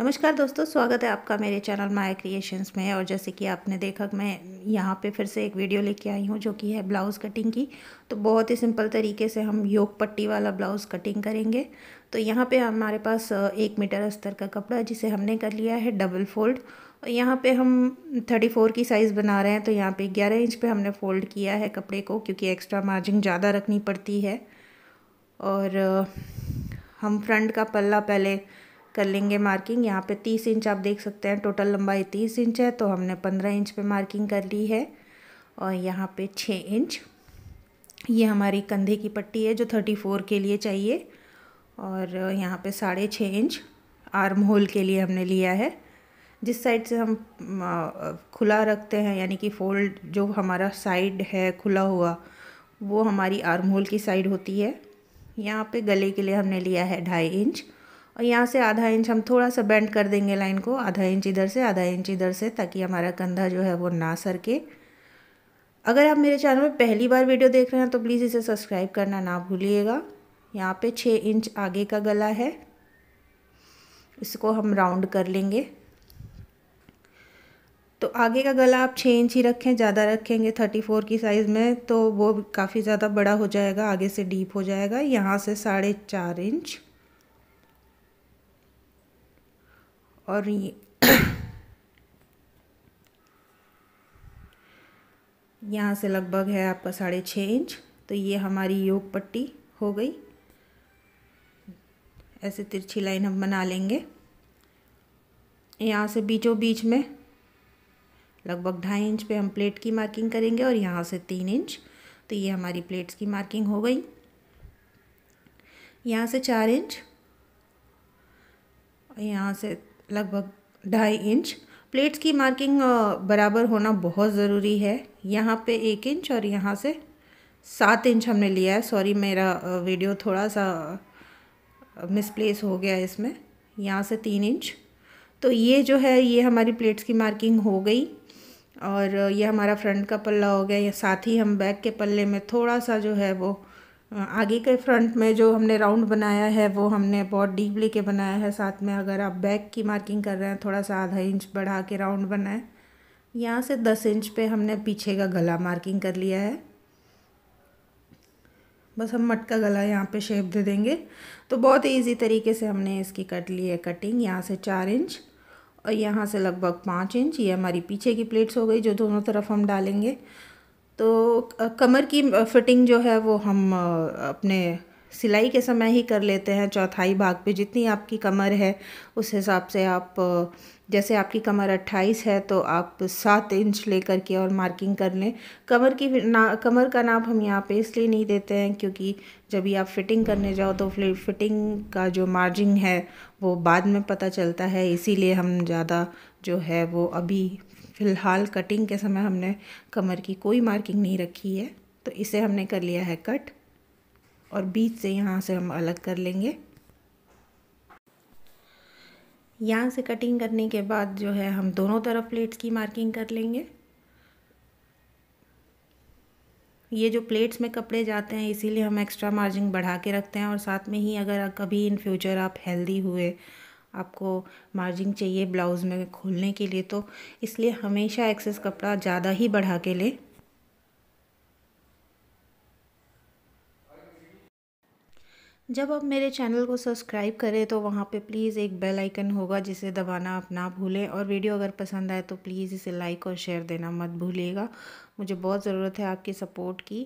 नमस्कार दोस्तों स्वागत है आपका मेरे चैनल माया क्रिएशंस में और जैसे कि आपने देखा मैं यहाँ पे फिर से एक वीडियो लेके आई हूँ जो कि है ब्लाउज़ कटिंग की तो बहुत ही सिंपल तरीके से हम योग पट्टी वाला ब्लाउज़ कटिंग करेंगे तो यहाँ पे हमारे पास एक मीटर अस्तर का कपड़ा जिसे हमने कर लिया है डबल फोल्ड और यहाँ पर हम थर्टी फोर की साइज़ बना रहे हैं तो यहाँ पर ग्यारह इंच पर हमने फ़ोल्ड किया है कपड़े को क्योंकि एक्स्ट्रा मार्जिन ज़्यादा रखनी पड़ती है और हम फ्रंट का पल्ला पहले कर लेंगे मार्किंग यहाँ पे तीस इंच आप देख सकते हैं टोटल लंबाई तीस इंच है तो हमने पंद्रह इंच पे मार्किंग कर ली है और यहाँ पे छः इंच ये हमारी कंधे की पट्टी है जो थर्टी फोर के लिए चाहिए और यहाँ पे साढ़े छः इंच आर्म होल के लिए हमने लिया है जिस साइड से हम खुला रखते हैं यानी कि फोल्ड जो हमारा साइड है खुला हुआ वो हमारी आर्म होल की साइड होती है यहाँ पे गले के लिए हमने लिया है ढाई इंच और यहाँ से आधा इंच हम थोड़ा सा बेंड कर देंगे लाइन को आधा इंच इधर से आधा इंच इधर से ताकि हमारा कंधा जो है वो ना सरके अगर आप मेरे चैनल में पहली बार वीडियो देख रहे हैं तो प्लीज़ इसे सब्सक्राइब करना ना भूलिएगा यहाँ पे छः इंच आगे का गला है इसको हम राउंड कर लेंगे तो आगे का गला आप छः इंच ही रखें ज़्यादा रखेंगे थर्टी फोर की साइज़ में तो वो काफ़ी ज़्यादा बड़ा हो जाएगा आगे से डीप हो जाएगा यहाँ से साढ़े चार इंच और ये यहाँ से लगभग है आपका साढ़े छः इंच तो ये हमारी योग पट्टी हो गई ऐसे तिरछी लाइन हम बना लेंगे यहाँ से बीचों बीच में लगभग ढाई इंच पे हम प्लेट की मार्किंग करेंगे और यहाँ से तीन इंच तो ये हमारी प्लेट्स की मार्किंग हो गई यहाँ से चार इंच और यहाँ से लगभग ढाई इंच प्लेट्स की मार्किंग बराबर होना बहुत ज़रूरी है यहाँ पे एक इंच और यहाँ से सात इंच हमने लिया है सॉरी मेरा वीडियो थोड़ा सा मिसप्लेस हो गया इसमें यहाँ से तीन इंच तो ये जो है ये हमारी प्लेट्स की मार्किंग हो गई और ये हमारा फ्रंट का पल्ला हो गया या साथ ही हम बैक के पल्ले में थोड़ा सा जो है वो आगे के फ्रंट में जो हमने राउंड बनाया है वो हमने बहुत डीप लेके बनाया है साथ में अगर आप बैक की मार्किंग कर रहे हैं थोड़ा सा आधा इंच बढ़ा के राउंड बनाएं यहाँ से दस इंच पे हमने पीछे का गला मार्किंग कर लिया है बस हम मटका गला यहाँ पे शेप दे देंगे तो बहुत ईजी तरीके से हमने इसकी कट ली है कटिंग यहाँ से चार इंच और यहाँ से लगभग पाँच इंच ये हमारी पीछे की प्लेट्स हो गई जो दोनों तरफ हम डालेंगे तो कमर की फिटिंग जो है वो हम अपने सिलाई के समय ही कर लेते हैं चौथाई भाग पे जितनी आपकी कमर है उस हिसाब से आप जैसे आपकी कमर 28 है तो आप सात इंच लेकर के और मार्किंग कर लें कमर की ना कमर का नाप हम यहाँ पे इसलिए नहीं देते हैं क्योंकि जब ये आप फिटिंग करने जाओ तो फिटिंग का जो मार्जिंग है वो बाद में पता चलता है इसीलिए हम ज़्यादा जो है वो अभी फ़िलहाल कटिंग के समय हमने कमर की कोई मार्किंग नहीं रखी है तो इसे हमने कर लिया है कट और बीच से यहाँ से हम अलग कर लेंगे यहाँ से कटिंग करने के बाद जो है हम दोनों तरफ प्लेट्स की मार्किंग कर लेंगे ये जो प्लेट्स में कपड़े जाते हैं इसीलिए हम एक्स्ट्रा मार्जिन बढ़ा के रखते हैं और साथ में ही अगर कभी इन फ्यूचर आप हेल्दी हुए आपको मार्जिंग चाहिए ब्लाउज़ में खोलने के लिए तो इसलिए हमेशा एक्सेस कपड़ा ज़्यादा ही बढ़ा के लें जब आप मेरे चैनल को सब्सक्राइब करें तो वहाँ पे प्लीज़ एक बेल आइकन होगा जिसे दबाना आप ना भूलें और वीडियो अगर पसंद आए तो प्लीज़ इसे लाइक और शेयर देना मत भूलिएगा मुझे बहुत ज़रूरत है आपकी सपोर्ट की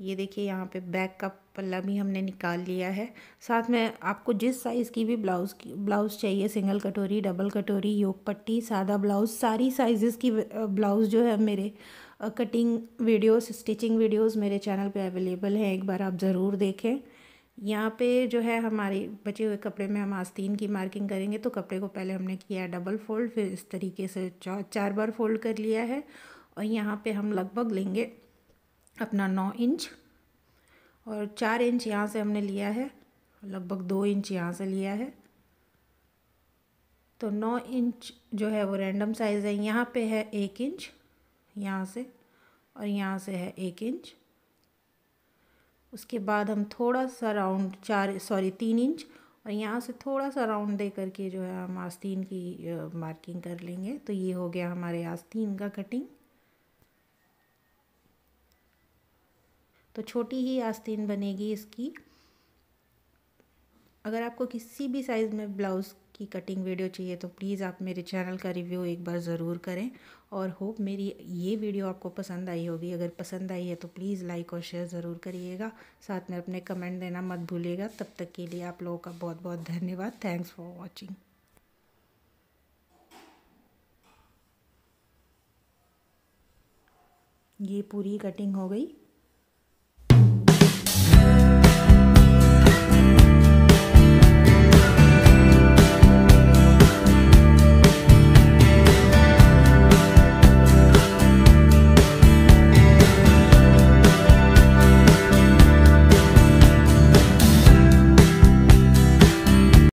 ये देखिए यहाँ पे बैक का पल्ला भी हमने निकाल लिया है साथ में आपको जिस साइज़ की भी ब्लाउज़ की ब्लाउज़ चाहिए सिंगल कटोरी डबल कटोरी योग पट्टी सादा ब्लाउज़ सारी साइज़ की ब्लाउज़ जो है मेरे कटिंग वीडियोस स्टिचिंग वीडियोस मेरे चैनल पे अवेलेबल हैं एक बार आप ज़रूर देखें यहाँ पे जो है हमारे बचे हुए कपड़े में हम आस्तीन की मार्किंग करेंगे तो कपड़े को पहले हमने किया है डबल फोल्ड फिर इस तरीके से चार बार फोल्ड कर लिया है और यहाँ पर हम लगभग लेंगे अपना नौ इंच और चार इंच यहाँ से हमने लिया है लगभग दो इंच यहाँ से लिया है तो नौ इंच जो है वो रैंडम साइज़ है यहाँ पे है एक इंच यहाँ से और यहाँ से है एक इंच उसके बाद हम थोड़ा सा राउंड चार सॉरी तीन इंच और यहाँ से थोड़ा सा राउंड दे करके जो है हम आस्तीन की मार्किंग कर लेंगे तो ये हो गया हमारे आस्तीन का कटिंग तो छोटी ही आस्तीन बनेगी इसकी अगर आपको किसी भी साइज़ में ब्लाउज़ की कटिंग वीडियो चाहिए तो प्लीज़ आप मेरे चैनल का रिव्यू एक बार ज़रूर करें और होप मेरी ये वीडियो आपको पसंद आई होगी अगर पसंद आई है तो प्लीज़ लाइक और शेयर ज़रूर करिएगा साथ में अपने कमेंट देना मत भूलिएगा तब तक के लिए आप लोगों का बहुत बहुत धन्यवाद थैंक्स फॉर वॉचिंग ये पूरी कटिंग हो गई